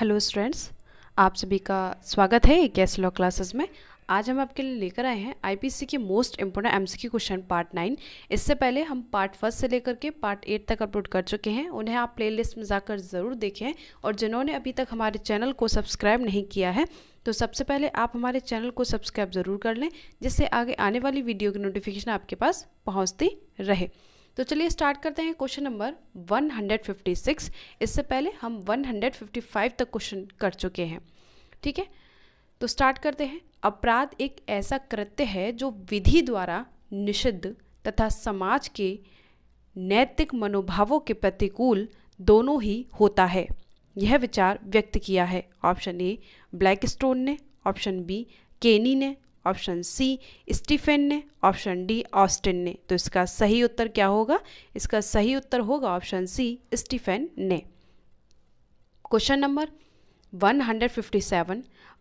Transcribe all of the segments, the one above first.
hello students आप सभी का स्वागत है गैस लॉ क्लासेस में आज हम आपके लिए लेकर आए हैं आईपीसी के मोस्ट सी एमसीक्यू क्वेश्चन पार्ट नाइन इससे पहले हम पार्ट फर्स्ट से लेकर के पार्ट एट तक अपलोड कर चुके हैं उन्हें आप प्लेलिस्ट में जाकर ज़रूर देखें और जिन्होंने अभी तक हमारे चैनल को सब्सक्राइब नहीं किया है तो सबसे पहले आप हमारे चैनल को सब्सक्राइब ज़रूर कर लें जिससे आगे आने वाली वीडियो की नोटिफिकेशन आपके पास पहुँचती रहे तो चलिए स्टार्ट करते हैं क्वेश्चन नंबर 156 इससे पहले हम 155 तक क्वेश्चन कर चुके हैं ठीक है तो स्टार्ट करते हैं अपराध एक ऐसा कृत्य है जो विधि द्वारा निषिद्ध तथा समाज के नैतिक मनोभावों के प्रतिकूल दोनों ही होता है यह विचार व्यक्त किया है ऑप्शन ए ब्लैक स्टोन ने ऑप्शन बी केनी ने ऑप्शन सी स्टीफेन ने ऑप्शन डी ऑस्टिन ने तो इसका सही उत्तर क्या होगा इसका सही उत्तर होगा ऑप्शन सी स्टीफेन ने क्वेश्चन नंबर 157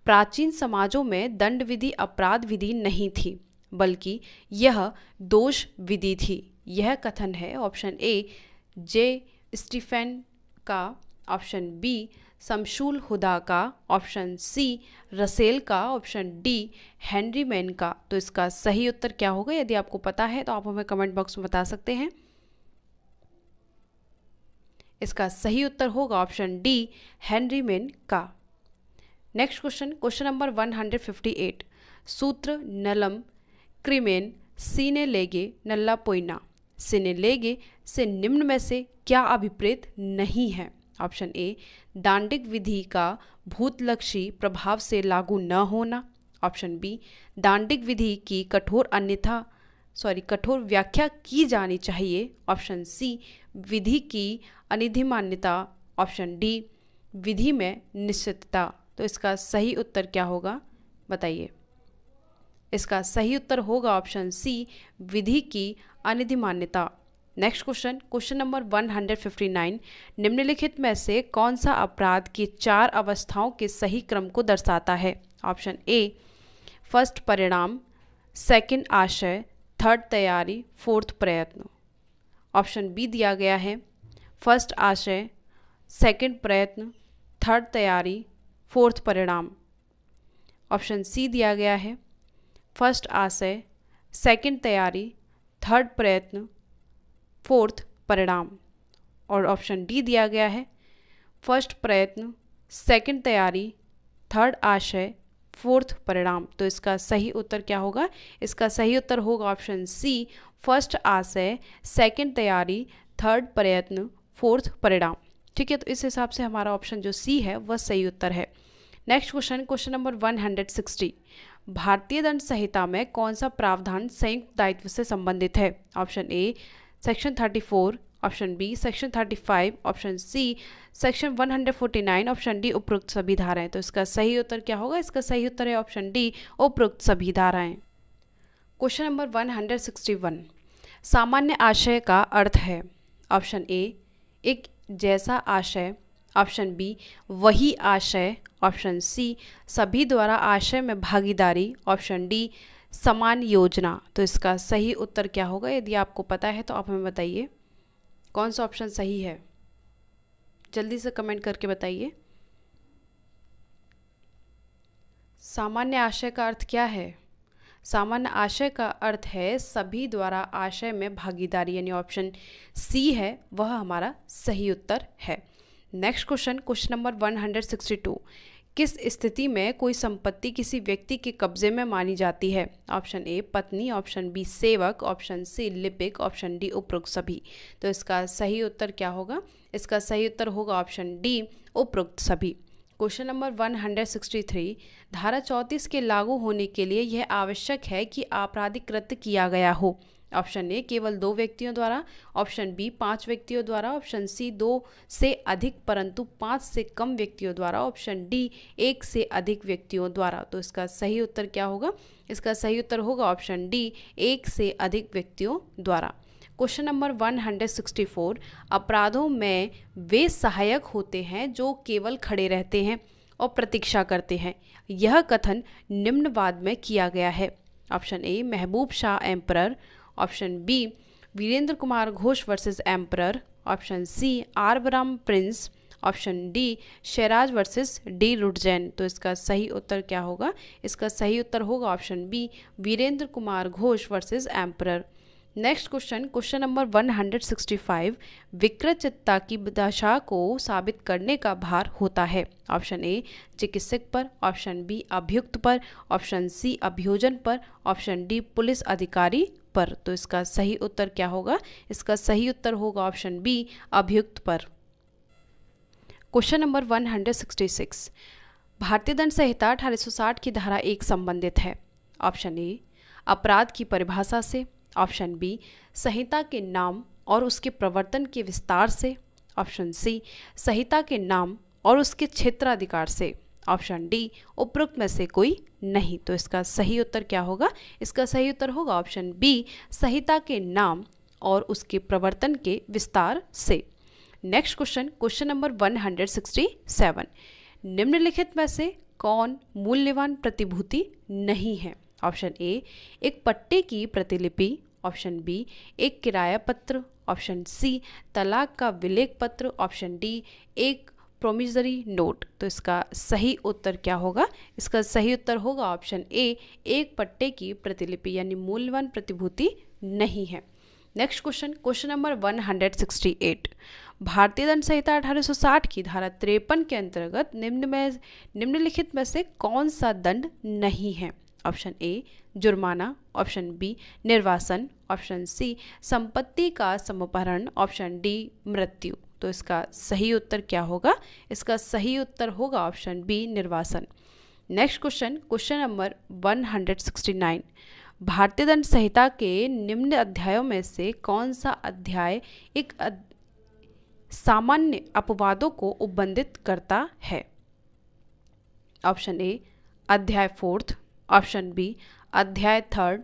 प्राचीन समाजों में दंड विधि अपराध विधि नहीं थी बल्कि यह दोष विधि थी यह कथन है ऑप्शन ए जे स्टीफेन का ऑप्शन बी समशूल हुदा का ऑप्शन सी रसेल का ऑप्शन डी हेनरी मैन का तो इसका सही उत्तर क्या होगा यदि आपको पता है तो आप हमें कमेंट बॉक्स में बता सकते हैं इसका सही उत्तर होगा ऑप्शन डी हेनरी मैन का नेक्स्ट क्वेश्चन क्वेश्चन नंबर 158 सूत्र नलम क्रिमेन सीने लेगे नल्ला पोइना सीने लेगे से निम्न में से क्या अभिप्रेत नहीं है ऑप्शन ए दांडिक विधि का भूतलक्षी प्रभाव से लागू न होना ऑप्शन बी दांडिक विधि की कठोर अन्यथा सॉरी कठोर व्याख्या की जानी चाहिए ऑप्शन सी विधि की अनिधि मान्यता ऑप्शन डी विधि में निश्चितता तो इसका सही उत्तर क्या होगा बताइए इसका सही उत्तर होगा ऑप्शन सी विधि की अनिधि मान्यता नेक्स्ट क्वेश्चन क्वेश्चन नंबर 159 निम्नलिखित में से कौन सा अपराध की चार अवस्थाओं के सही क्रम को दर्शाता है ऑप्शन ए फर्स्ट परिणाम सेकंड आशय थर्ड तैयारी फोर्थ प्रयत्न ऑप्शन बी दिया गया है फर्स्ट आशय सेकंड प्रयत्न थर्ड तैयारी फोर्थ परिणाम ऑप्शन सी दिया गया है फर्स्ट आशय सेकंड तैयारी थर्ड प्रयत्न फोर्थ परिणाम और ऑप्शन डी दिया गया है फर्स्ट प्रयत्न सेकंड तैयारी थर्ड आशय फोर्थ परिणाम तो इसका सही उत्तर क्या होगा इसका सही उत्तर होगा ऑप्शन सी फर्स्ट आशय सेकंड तैयारी थर्ड प्रयत्न फोर्थ परिणाम ठीक है तो इस हिसाब से हमारा ऑप्शन जो सी है वह सही उत्तर है नेक्स्ट क्वेश्चन क्वेश्चन नंबर 160 भारतीय दंड संहिता में कौन सा प्रावधान संयुक्त दायित्व से संबंधित है option A section 34 option B section 35 option C section 149 option D उपरोक्त सभी धाराएं तो इसका सही उत्तर क्या होगा इसका सही उत्तर है ऑप्शन डी उपरोक्त सभी धाराएं क्वेश्चन नंबर 161 सामान्य आशय का अर्थ है ऑप्शन ए एक जैसा आशय ऑप्शन बी वही आशय ऑप्शन सी सभी द्वारा आशय में भागीदारी ऑप्शन डी समान योजना तो इसका सही उत्तर क्या होगा यदि आपको पता है तो आप हमें बताइए कौन सा ऑप्शन सही है जल्दी से कमेंट करके बताइए सामान्य आशय का अर्थ क्या है सामान्य आशय का अर्थ है सभी द्वारा आशय में भागीदारी यानी ऑप्शन सी है वह हमारा सही उत्तर है नेक्स्ट क्वेश्चन क्वेश्चन नंबर 162 किस स्थिति में कोई संपत्ति किसी व्यक्ति के कब्जे में मानी जाती है ऑप्शन ए पत्नी ऑप्शन बी सेवक ऑप्शन सी लिपिक ऑप्शन डी उपरोक्त सभी तो इसका सही उत्तर क्या होगा इसका सही उत्तर होगा ऑप्शन डी उपरोक्त सभी क्वेश्चन नंबर 163 धारा चौंतीस के लागू होने के लिए यह आवश्यक है कि आपराधिक कृत्य किया गया हो ऑप्शन ए केवल दो व्यक्तियों द्वारा ऑप्शन बी पांच व्यक्तियों द्वारा ऑप्शन सी दो से अधिक परंतु पांच से कम व्यक्तियों द्वारा ऑप्शन डी एक से अधिक व्यक्तियों द्वारा तो इसका सही उत्तर क्या होगा इसका सही उत्तर होगा ऑप्शन डी एक से अधिक व्यक्तियों द्वारा क्वेश्चन नंबर 164 अपराधों में वे सहायक होते हैं जो केवल खड़े रहते हैं और प्रतीक्षा करते हैं यह कथन निम्नवाद में किया गया है option A Mahboob Shah emperor option B Virendra Kumar Ghosh versus emperor option C आरबराम प्रिंस ऑप्शन डी शेराज वर्सेस डी रुडजैन तो इसका सही उत्तर क्या होगा इसका सही उत्तर होगा option B Virendra Kumar Ghosh versus emperor next question question number 165 विकृत चित्ता की दशा को साबित करने का भार होता है ऑप्शन ए चिकित्सक पर ऑप्शन बी अभियुक्त पर ऑप्शन सी अभियोजन पर ऑप्शन डी पुलिस अधिकारी पर तो इसका सही उत्तर क्या होगा इसका सही उत्तर होगा ऑप्शन बी अभियुक्त पर क्वेश्चन नंबर 166 भारतीय दंड संहिता 1860 की धारा एक संबंधित है ऑप्शन ए अपराध की परिभाषा से ऑप्शन बी संहिता के नाम और उसके प्रवर्तन के विस्तार से ऑप्शन सी संहिता के नाम और उसके क्षेत्राधिकार से ऑप्शन डी उपरोक्त में से कोई नहीं तो इसका सही उत्तर क्या होगा इसका सही उत्तर होगा ऑप्शन बी संहिता के नाम और उसके प्रवर्तन के विस्तार से नेक्स्ट क्वेश्चन क्वेश्चन नंबर 167 निम्नलिखित में से कौन मूल्यवान प्रतिभूति नहीं है ऑप्शन ए एक पट्टे की प्रतिलिपि ऑप्शन बी एक किराया पत्र ऑप्शन सी तलाक का विलेख पत्र ऑप्शन डी एक प्रोमिजरी नोट तो इसका सही उत्तर क्या होगा इसका सही उत्तर होगा ऑप्शन ए एक पट्टे की प्रतिलिपि यानी मूल्यवान प्रतिभूति नहीं है नेक्स्ट क्वेश्चन क्वेश्चन नंबर 168 भारतीय दंड संहिता 1860 की धारा तिरपन के अंतर्गत निम्न में निम्नलिखित में से कौन सा दंड नहीं है ऑप्शन ए जुर्माना ऑप्शन बी निर्वासन ऑप्शन सी संपत्ति का समुपहरण ऑप्शन डी मृत्यु तो इसका सही उत्तर क्या होगा इसका सही उत्तर होगा ऑप्शन बी निर्वासन नेक्स्ट क्वेश्चन क्वेश्चन नंबर 169 भारतीय दंड संहिता के निम्न अध्यायों में से कौन सा अध्याय एक अद... सामान्य अपवादों को उपबंधित करता है ऑप्शन ए अध्याय फोर्थ ऑप्शन बी अध्याय थर्ड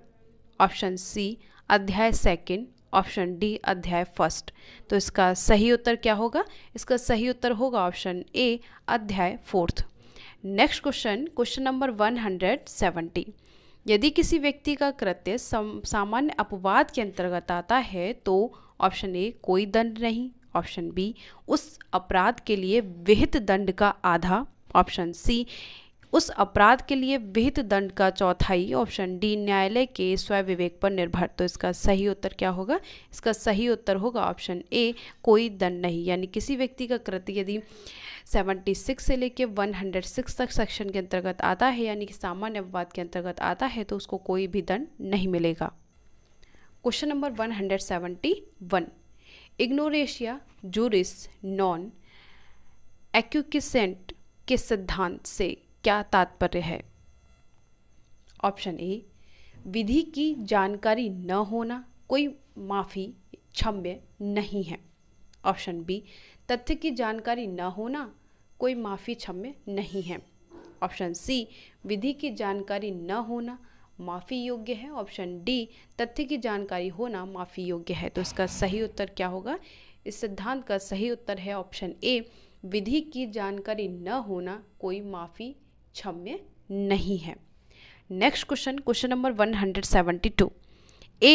ऑप्शन सी अध्याय सेकंड ऑप्शन डी अध्याय फर्स्ट तो इसका सही उत्तर क्या होगा इसका सही उत्तर होगा ऑप्शन ए अध्याय fourth next question question number one hundred seventy यदि किसी व्यक्ति का कृत्य सामान्य अपवाद के अंतर्गत आता है तो ऑप्शन ए कोई दंड नहीं ऑप्शन बी उस अपराध के लिए विहित दंड का आधा ऑप्शन सी उस अपराध के लिए विहित दंड का चौथाई ऑप्शन डी न्यायालय के स्वयं विवेक पर निर्भर तो इसका सही उत्तर क्या होगा इसका सही उत्तर होगा ऑप्शन ए कोई दंड नहीं यानी किसी व्यक्ति का कृत्य यदि 76 से लेके 106 तक सेक्शन के अंतर्गत आता है यानी कि सामान्य अपवाद के अंतर्गत आता है तो उसको कोई भी दंड नहीं मिलेगा क्वेश्चन नंबर वन इग्नोरेशिया जूरिस नॉन एक्यूकिसेंट के सिद्धांत से क्या तात्पर्य है ऑप्शन ए विधि की जानकारी न होना कोई माफ़ी क्षम्य नहीं है ऑप्शन बी तथ्य की जानकारी न होना कोई माफ़ी क्षम्य नहीं है ऑप्शन सी विधि की जानकारी न होना माफ़ी योग्य है ऑप्शन डी तथ्य की जानकारी होना माफ़ी योग्य है तो इसका सही उत्तर क्या होगा इस सिद्धांत का सही उत्तर है ऑप्शन ए विधि की जानकारी न होना कोई माफ़ी क्षम्य नहीं है next question question number 172 A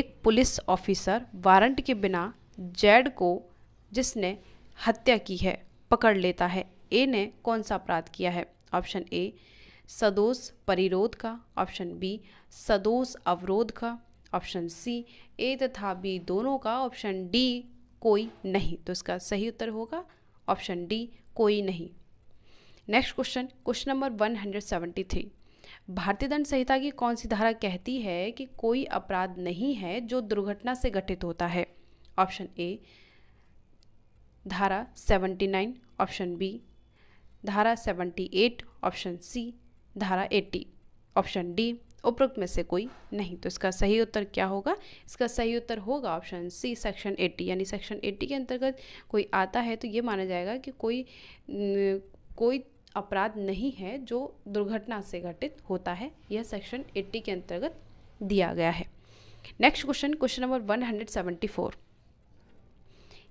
एक पुलिस ऑफिसर वारंट के बिना जेड को जिसने हत्या की है पकड़ लेता है ए ने कौन सा अपराध किया है ऑप्शन ए सदोष परिरोध का ऑप्शन बी सदोष अवरोध का ऑप्शन सी ए तथा बी दोनों का ऑप्शन डी कोई नहीं तो इसका सही उत्तर होगा ऑप्शन डी कोई नहीं next question question number one hundred seventy three भारतीय दंड संहिता की कौन सी धारा कहती है कि कोई अपराध नहीं है जो दुर्घटना से घटित होता है ऑप्शन ए धारा 79 ऑप्शन बी धारा 78 ऑप्शन सी धारा 80 ऑप्शन डी उपरोक्त में से कोई नहीं तो इसका सही उत्तर क्या होगा इसका सही उत्तर होगा ऑप्शन सी सेक्शन 80 यानी सेक्शन 80 के अंतर्गत कोई आता है तो ये माना जाएगा कि कोई न, कोई अपराध नहीं है जो दुर्घटना से घटित होता है यह सेक्शन 80 के अंतर्गत दिया गया है next question question number 174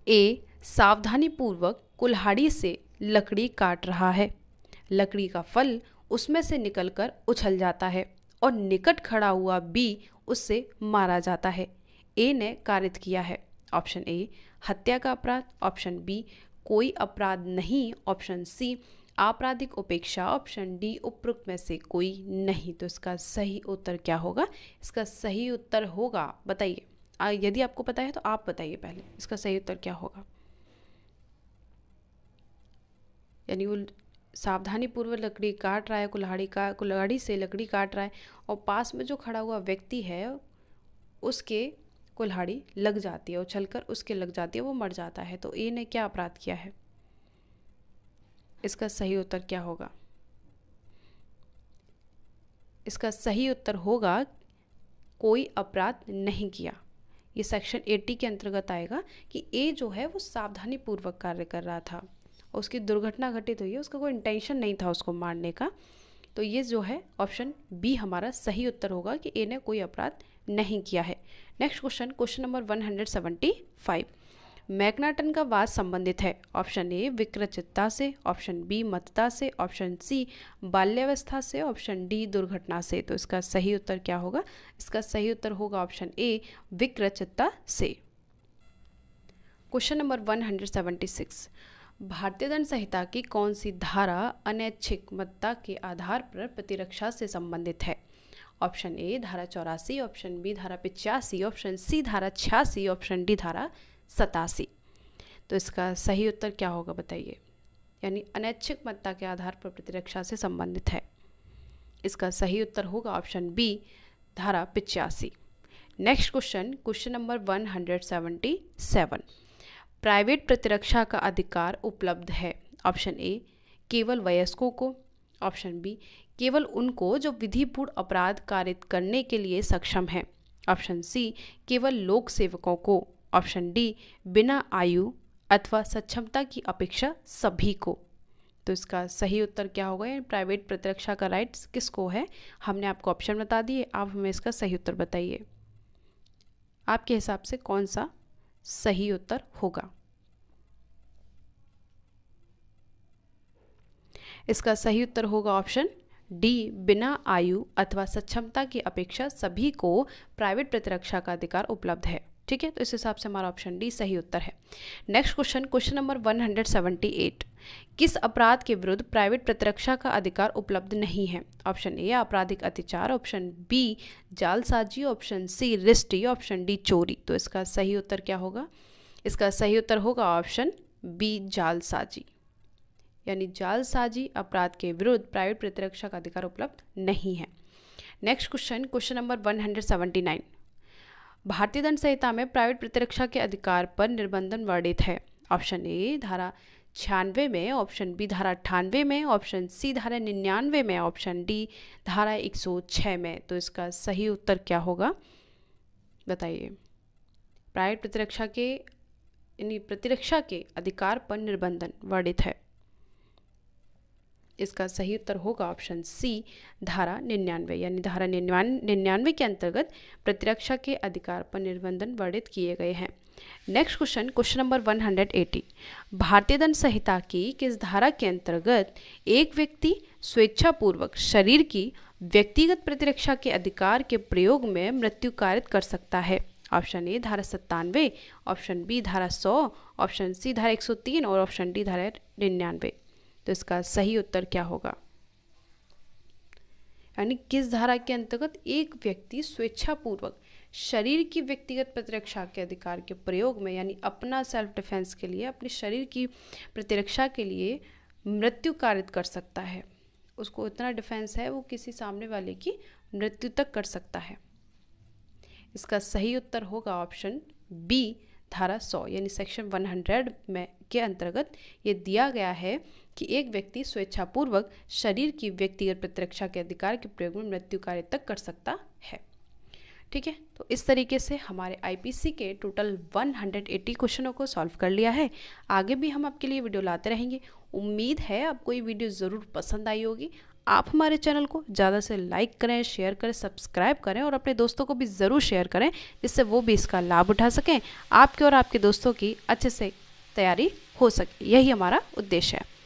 A पूर्वक कुल्हाड़ी से लकड़ी काट रहा है लकड़ी का फल उसमें से निकलकर उछल जाता है और निकट खड़ा हुआ बी उससे मारा जाता है ए ने कारित किया है ऑप्शन ए हत्या का अपराध ऑप्शन बी कोई अपराध नहीं ऑप्शन सी आपराधिक उपेक्षा ऑप्शन डी उपरोक्त में से कोई नहीं तो इसका सही उत्तर क्या होगा इसका सही उत्तर होगा बताइए यदि आपको पता है तो आप बताइए पहले इसका सही उत्तर क्या होगा यानी वो सावधानी पूर्वक लकड़ी काट रहा है कुल्हाड़ी का कुल्हाड़ी से लकड़ी काट रहा है और पास में जो खड़ा हुआ व्यक्ति है उसके कुल्हाड़ी लग जाती है उछल कर उसके लग जाती है वो मर जाता है तो ए ने क्या अपराध किया है इसका सही उत्तर क्या होगा इसका सही उत्तर होगा कोई अपराध नहीं किया ये सेक्शन 80 के अंतर्गत आएगा कि ए जो है वो सावधानी पूर्वक कार्य कर रहा था उसकी दुर्घटना घटित हुई है उसका कोई इंटेंशन नहीं था उसको मारने का तो ये जो है ऑप्शन बी हमारा सही उत्तर होगा कि ए ने कोई अपराध नहीं किया है next question question number 175 M'Naghten का वाद संबंधित है ऑप्शन ए विकृतचित्ता से ऑप्शन बी मतता से ऑप्शन सी बाल्यावस्था से ऑप्शन डी दुर्घटना से तो इसका सही उत्तर क्या होगा इसका सही उत्तर होगा ऑप्शन ए विकृतचित्ता से क्वेश्चन नंबर 176 भारतीय दंड संहिता की कौन सी धारा अनैच्छिक मतता के आधार पर प्रतिरक्षा से संबंधित है ऑप्शन ए धारा चौरासी ऑप्शन बी धारा पिचासी ऑप्शन सी धारा छियासी ऑप्शन डी धारा सतासी तो इसका सही उत्तर क्या होगा बताइए यानी अनैच्छिक मत्ता के आधार पर प्रतिरक्षा से संबंधित है इसका सही उत्तर होगा ऑप्शन बी धारा पिचासी next question question number 177 private प्रतिरक्षा का अधिकार उपलब्ध है ऑप्शन ए केवल वयस्कों को ऑप्शन बी केवल उनको जो विधिपूर्ण अपराध कारित करने के लिए सक्षम है ऑप्शन सी केवल लोक सेवकों को ऑप्शन डी बिना आयु अथवा सक्षमता की अपेक्षा सभी को तो इसका सही उत्तर क्या होगा यानी प्राइवेट प्रतिरक्षा का राइट्स किसको है हमने आपको ऑप्शन बता दिए आप हमें इसका सही उत्तर बताइए आपके हिसाब से कौन सा सही उत्तर होगा इसका सही उत्तर होगा ऑप्शन डी बिना आयु अथवा सक्षमता की अपेक्षा सभी को प्राइवेट प्रतिरक्षा का अधिकार उपलब्ध है ठीक है तो इस हिसाब से हमारा ऑप्शन डी सही उत्तर है नेक्स्ट क्वेश्चन क्वेश्चन नंबर 178 किस अपराध के विरुद्ध प्राइवेट प्रतिरक्षा का अधिकार उपलब्ध नहीं है ऑप्शन ए आपराधिक अतिचार ऑप्शन बी जालसाजी ऑप्शन सी रिस्टी ऑप्शन डी चोरी तो इसका सही उत्तर क्या होगा इसका सही उत्तर होगा ऑप्शन बी जालसाजी यानी जालसाजी अपराध के विरुद्ध प्राइवेट प्रतिरक्षा का अधिकार उपलब्ध नहीं है नेक्स्ट क्वेश्चन क्वेश्चन नंबर 179 भारतीय दंड संहिता में प्राइवेट प्रतिरक्षा के अधिकार पर निर्बंधन वर्णित है ऑप्शन ए धारा छियानवे में ऑप्शन बी धारा अट्ठानवे में ऑप्शन सी धारा निन्यानवे में ऑप्शन डी धारा एक सौ छः में तो इसका सही उत्तर क्या होगा बताइए प्राइवेट प्रतिरक्षा के यानी प्रतिरक्षा के अधिकार पर निर्बंधन वर्णित है इसका सही उत्तर होगा ऑप्शन सी धारा निन्यानवे यानी धारा निन्यानवे के अंतर्गत प्रतिरक्षा के अधिकार पर निर्बंधन वर्णित किए गए हैं नेक्स्ट क्वेश्चन क्वेश्चन नंबर 180 भारतीय दंड संहिता की किस धारा के अंतर्गत एक व्यक्ति स्वेच्छापूर्वक शरीर की व्यक्तिगत प्रतिरक्षा के अधिकार के प्रयोग में मृत्यु कारित कर सकता है ऑप्शन ए धारा सत्तानवे ऑप्शन बी धारा सौ ऑप्शन सी धारा एक और ऑप्शन डी धारा निन्यानवे तो इसका सही उत्तर क्या होगा यानी किस धारा के अंतर्गत एक व्यक्ति स्वेच्छापूर्वक शरीर की व्यक्तिगत प्रतिरक्षा के अधिकार के प्रयोग में यानी अपना सेल्फ डिफेंस के लिए अपने शरीर की प्रतिरक्षा के लिए मृत्यु कारित कर सकता है उसको इतना डिफेंस है वो किसी सामने वाले की मृत्यु तक कर सकता है इसका सही उत्तर होगा ऑप्शन बी धारा सौ यानी सेक्शन 100 में के अंतर्गत ये दिया गया है कि एक व्यक्ति स्वेच्छापूर्वक शरीर की व्यक्तिगत प्रतिरक्षा के अधिकार के प्रयोग में मृत्यु कार्य तक कर सकता है ठीक है तो इस तरीके से हमारे आईपीसी के टोटल 180 क्वेश्चनों को सॉल्व कर लिया है आगे भी हम आपके लिए वीडियो लाते रहेंगे उम्मीद है आपको ये वीडियो ज़रूर पसंद आई होगी आप हमारे चैनल को ज़्यादा से लाइक करें शेयर करें सब्सक्राइब करें और अपने दोस्तों को भी ज़रूर शेयर करें जिससे वो भी इसका लाभ उठा सकें आपके और आपके दोस्तों की अच्छे से तैयारी हो सके यही हमारा उद्देश्य है